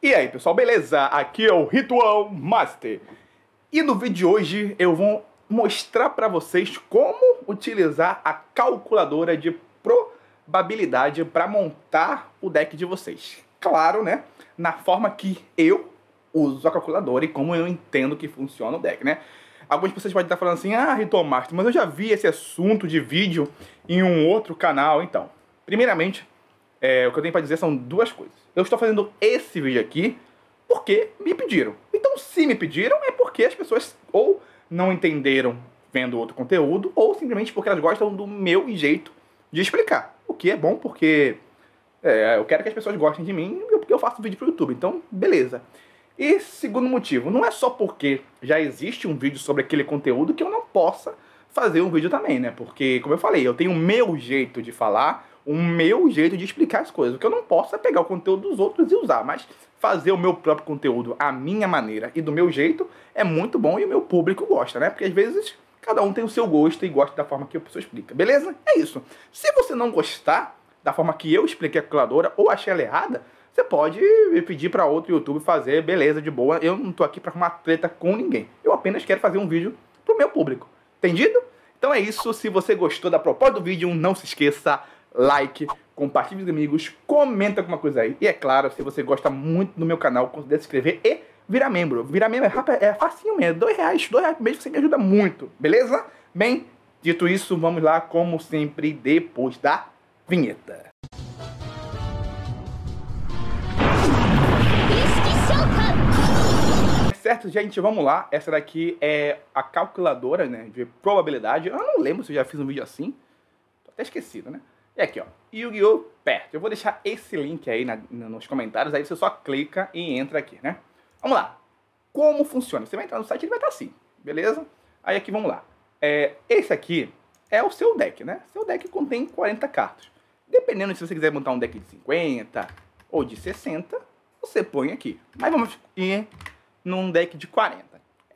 E aí pessoal, beleza? Aqui é o Ritual Master e no vídeo de hoje eu vou mostrar para vocês como utilizar a calculadora de probabilidade para montar o deck de vocês. Claro, né? Na forma que eu uso a calculadora e como eu entendo que funciona o deck, né? Algumas pessoas podem estar falando assim, ah, Ritual Master, mas eu já vi esse assunto de vídeo em um outro canal, então. Primeiramente, é, o que eu tenho para dizer são duas coisas. Eu estou fazendo esse vídeo aqui porque me pediram. Então, se me pediram, é porque as pessoas ou não entenderam vendo outro conteúdo, ou simplesmente porque elas gostam do meu jeito de explicar. O que é bom porque é, eu quero que as pessoas gostem de mim porque eu faço vídeo pro YouTube. Então, beleza. E segundo motivo, não é só porque já existe um vídeo sobre aquele conteúdo que eu não possa fazer um vídeo também, né? Porque, como eu falei, eu tenho o meu jeito de falar, o meu jeito de explicar as coisas. O que eu não posso é pegar o conteúdo dos outros e usar, mas fazer o meu próprio conteúdo à minha maneira e do meu jeito é muito bom e o meu público gosta, né? Porque às vezes cada um tem o seu gosto e gosta da forma que a pessoa explica, beleza? É isso. Se você não gostar da forma que eu expliquei a calculadora ou achei ela errada, você pode pedir para outro YouTube fazer, beleza, de boa. Eu não tô aqui para arrumar treta com ninguém. Eu apenas quero fazer um vídeo pro meu público. Entendido? Então é isso. Se você gostou da proposta do vídeo, não se esqueça like, compartilhe com os amigos, comenta alguma coisa aí. E é claro, se você gosta muito do meu canal, considere se inscrever e virar membro. Virar membro é, rápido, é facinho mesmo, é dois reais, dois reais por mês você me ajuda muito, beleza? Bem, dito isso, vamos lá, como sempre, depois da vinheta. certo, gente, vamos lá. Essa daqui é a calculadora, né, de probabilidade. Eu não lembro se eu já fiz um vídeo assim. Tô até esquecido, né? É aqui, ó. Yu-Gi-Oh! Perto. Eu vou deixar esse link aí na, nos comentários, aí você só clica e entra aqui, né? Vamos lá. Como funciona? Você vai entrar no site, ele vai estar assim, beleza? Aí aqui, vamos lá. É, esse aqui é o seu deck, né? Seu deck contém 40 cartas. Dependendo se você quiser montar um deck de 50 ou de 60, você põe aqui. Mas vamos ir num deck de 40.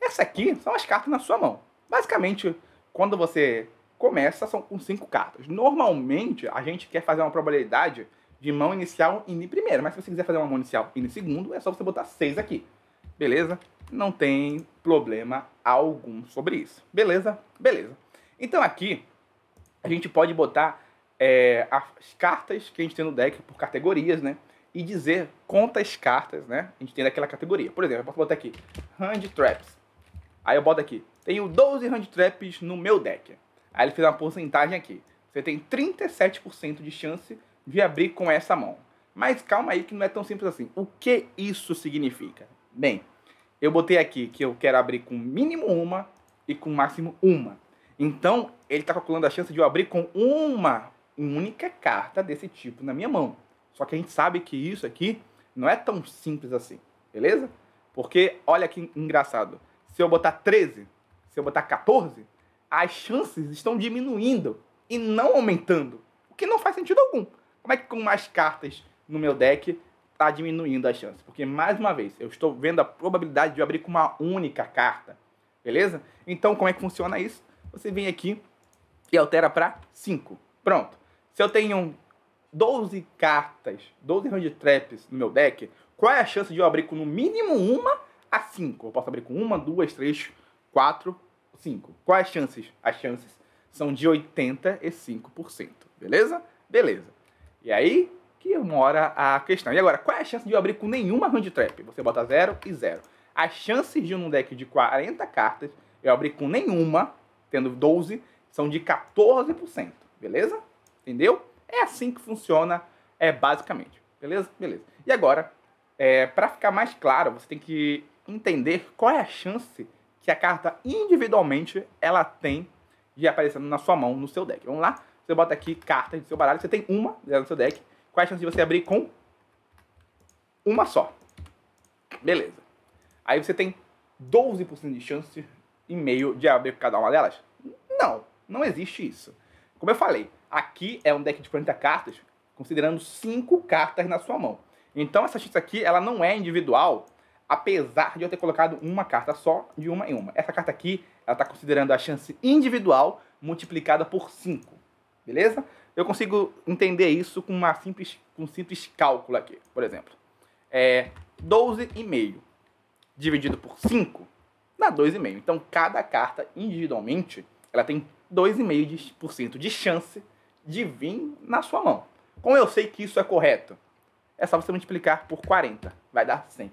Essa aqui são as cartas na sua mão. Basicamente, quando você começa são com cinco cartas. Normalmente, a gente quer fazer uma probabilidade de mão inicial indo em primeira, mas se você quiser fazer uma mão inicial indo em segundo, é só você botar seis aqui. Beleza? Não tem problema algum sobre isso. Beleza? Beleza. Então aqui, a gente pode botar é, as cartas que a gente tem no deck por categorias, né? E dizer quantas cartas, né? A gente tem daquela categoria. Por exemplo, eu posso botar aqui, Hand Traps. Aí eu boto aqui, tenho 12 Hand Traps no meu deck. Aí ele fez uma porcentagem aqui. Você tem 37% de chance de abrir com essa mão. Mas calma aí que não é tão simples assim. O que isso significa? Bem, eu botei aqui que eu quero abrir com mínimo uma e com máximo uma. Então, ele está calculando a chance de eu abrir com uma única carta desse tipo na minha mão. Só que a gente sabe que isso aqui não é tão simples assim, beleza? Porque olha que engraçado. Se eu botar 13, se eu botar 14, as chances estão diminuindo e não aumentando. O que não faz sentido algum. Como é que com mais cartas no meu deck está diminuindo as chances? Porque, mais uma vez, eu estou vendo a probabilidade de eu abrir com uma única carta. Beleza? Então, como é que funciona isso? Você vem aqui e altera para 5. Pronto. Se eu tenho 12 cartas, 12 round traps no meu deck, qual é a chance de eu abrir com no mínimo uma a 5? Eu posso abrir com uma, duas, três, quatro, 5. Quais as chances? As chances são de 85%. Beleza? Beleza. E aí que mora a questão. E agora, qual é a chance de eu abrir com nenhuma hand trap? Você bota 0 e 0. As chances de um deck de 40 cartas eu abrir com nenhuma, tendo 12, são de 14%. Beleza? Entendeu? É assim que funciona, é basicamente. Beleza? Beleza. E agora, é, para ficar mais claro, você tem que entender qual é a chance que a carta individualmente ela tem de aparecendo na sua mão, no seu deck. Vamos lá? Você bota aqui cartas do seu baralho, você tem uma no seu deck. Qual chances é a chance de você abrir com uma só? Beleza. Aí você tem 12% de chance e meio de abrir cada uma delas? Não, não existe isso. Como eu falei, aqui é um deck de 40 cartas, considerando 5 cartas na sua mão. Então essa chance aqui, ela não é individual apesar de eu ter colocado uma carta só de uma em uma. Essa carta aqui, ela está considerando a chance individual multiplicada por 5, beleza? Eu consigo entender isso com, uma simples, com um simples cálculo aqui, por exemplo. É 12,5 dividido por 5 dá 2,5. Então, cada carta individualmente, ela tem 2,5% de chance de vir na sua mão. Como eu sei que isso é correto? É só você multiplicar por 40, vai dar 100.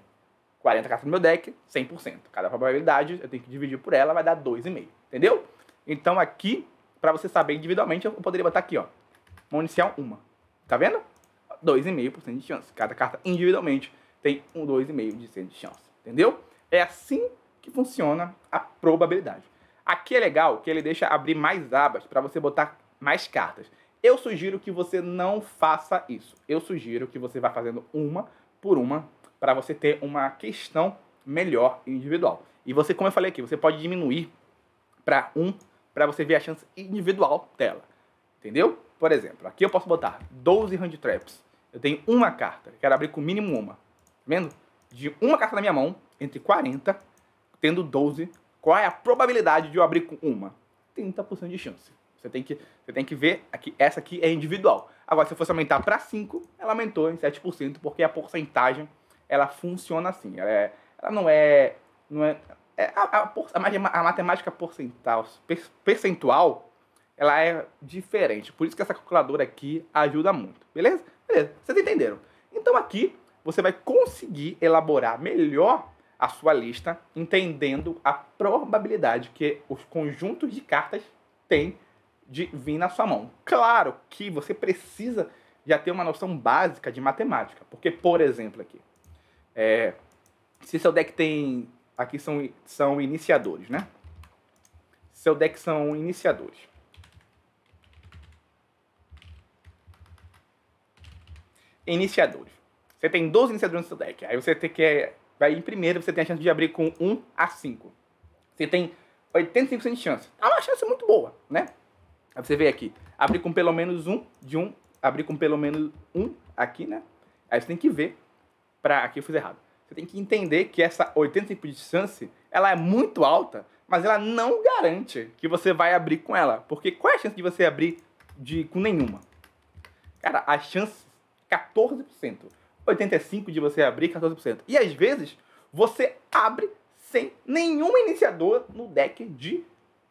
40 cartas no meu deck, 100%. Cada probabilidade eu tenho que dividir por ela, vai dar 2,5. Entendeu? Então aqui, para você saber individualmente, eu poderia botar aqui, ó. Mão inicial, uma. Tá vendo? 2,5% de chance. Cada carta individualmente tem um 2,5% de chance. Entendeu? É assim que funciona a probabilidade. Aqui é legal que ele deixa abrir mais abas para você botar mais cartas. Eu sugiro que você não faça isso. Eu sugiro que você vá fazendo uma por uma para você ter uma questão melhor individual. E você, como eu falei aqui, você pode diminuir para 1 para você ver a chance individual dela. Entendeu? Por exemplo, aqui eu posso botar 12 hand traps. Eu tenho uma carta, quero abrir com mínimo uma. Tá vendo? De uma carta na minha mão, entre 40, tendo 12, qual é a probabilidade de eu abrir com uma? 30% de chance. Você tem que, você tem que ver que essa aqui é individual. Agora, se eu fosse aumentar para 5, ela aumentou em 7%, porque é a porcentagem ela funciona assim. Ela, é, ela não é. Não é, é a, a, a, matemática percentual, percentual ela é diferente. Por isso que essa calculadora aqui ajuda muito. Beleza? Beleza. Vocês entenderam? Então aqui você vai conseguir elaborar melhor a sua lista, entendendo a probabilidade que os conjuntos de cartas têm de vir na sua mão. Claro que você precisa já ter uma noção básica de matemática, porque, por exemplo, aqui, é, se seu deck tem. Aqui são, são iniciadores, né? Seu deck são iniciadores. Iniciadores. Você tem 12 iniciadores no seu deck. Aí você tem que. É, vai em primeiro, você tem a chance de abrir com 1 a 5. Você tem 85% de chance. É uma chance muito boa, né? Aí você vê aqui. Abrir com pelo menos um de um. Abrir com pelo menos um aqui, né? Aí você tem que ver para aqui eu fiz errado. Você tem que entender que essa 85 de chance, ela é muito alta, mas ela não garante que você vai abrir com ela, porque qual é a chance de você abrir de com nenhuma? Cara, a chance 14%, 85 de você abrir 14%. E às vezes você abre sem nenhum iniciador no deck de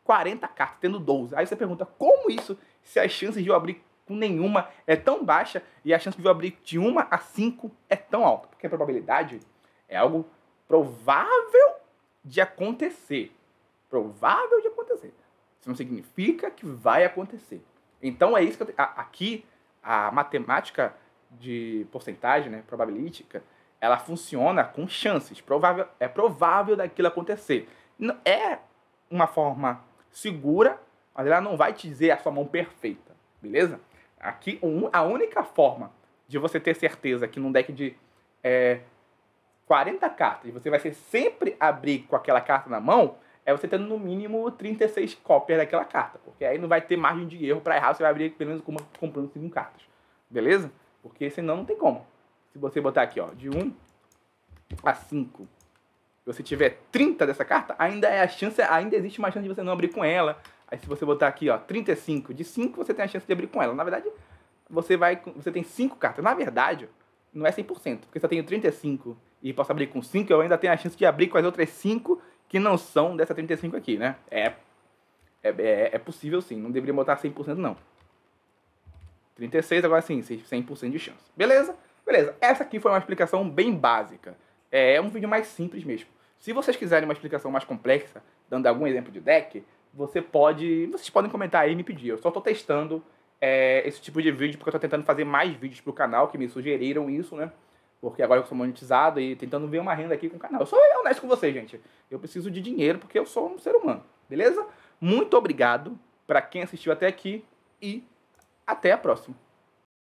40 cartas, tendo 12. Aí você pergunta, como isso se as chances de eu abrir com nenhuma é tão baixa e a chance de eu abrir de 1 a 5 é tão alta. Porque a probabilidade é algo provável de acontecer. Provável de acontecer. Isso não significa que vai acontecer. Então é isso que eu, tenho. aqui a matemática de porcentagem, né, probabilística, ela funciona com chances. Provável, é provável daquilo acontecer. É uma forma segura, mas ela não vai te dizer a sua mão perfeita, beleza? Aqui, um, a única forma de você ter certeza que num deck de é, 40 cartas você vai ser sempre abrir com aquela carta na mão é você tendo no mínimo 36 cópias daquela carta. Porque aí não vai ter margem de erro para errar, você vai abrir pelo menos com uma, comprando 5 cartas. Beleza? Porque senão não tem como. Se você botar aqui, ó, de 1 a 5 você tiver 30 dessa carta, ainda é a chance, ainda existe uma chance de você não abrir com ela. Aí se você botar aqui, ó, 35 de 5, você tem a chance de abrir com ela. Na verdade, você vai você tem 5 cartas. Na verdade, não é 100%, porque se eu tenho 35 e posso abrir com 5, eu ainda tenho a chance de abrir com as outras 5 que não são dessa 35 aqui, né? É, é, é, é possível sim, não deveria botar 100% não. 36 agora sim, 100% de chance. Beleza? Beleza, essa aqui foi uma explicação bem básica. É, é um vídeo mais simples mesmo. Se vocês quiserem uma explicação mais complexa, dando algum exemplo de deck, você pode. Vocês podem comentar aí e me pedir. Eu só estou testando é, esse tipo de vídeo porque eu estou tentando fazer mais vídeos pro canal que me sugeriram isso, né? Porque agora eu sou monetizado e tentando ver uma renda aqui com o canal. Eu sou honesto com vocês, gente. Eu preciso de dinheiro porque eu sou um ser humano, beleza? Muito obrigado para quem assistiu até aqui e até a próxima.